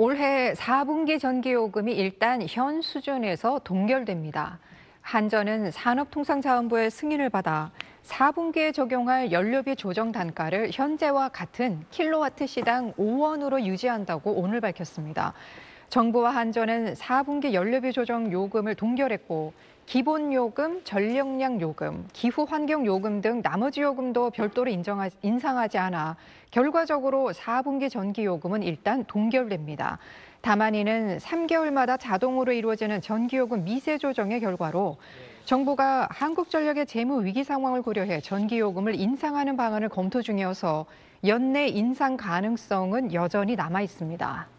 올해 4분기 전기요금이 일단 현 수준에서 동결됩니다. 한전은 산업통상자원부의 승인을 받아 4분기에 적용할 연료비 조정 단가를 현재와 같은 킬로와트 시당 5원으로 유지한다고 오늘 밝혔습니다. 정부와 한전은 4분기 연료비 조정 요금을 동결했고 기본 요금, 전력량 요금, 기후 환경 요금 등 나머지 요금도 별도로 인정하, 인상하지 않아 결과적으로 4분기 전기 요금은 일단 동결됩니다. 다만 이는 3개월마다 자동으로 이루어지는 전기요금 미세 조정의 결과로 정부가 한국전력의 재무 위기 상황을 고려해 전기요금을 인상하는 방안을 검토 중이어서 연내 인상 가능성은 여전히 남아 있습니다.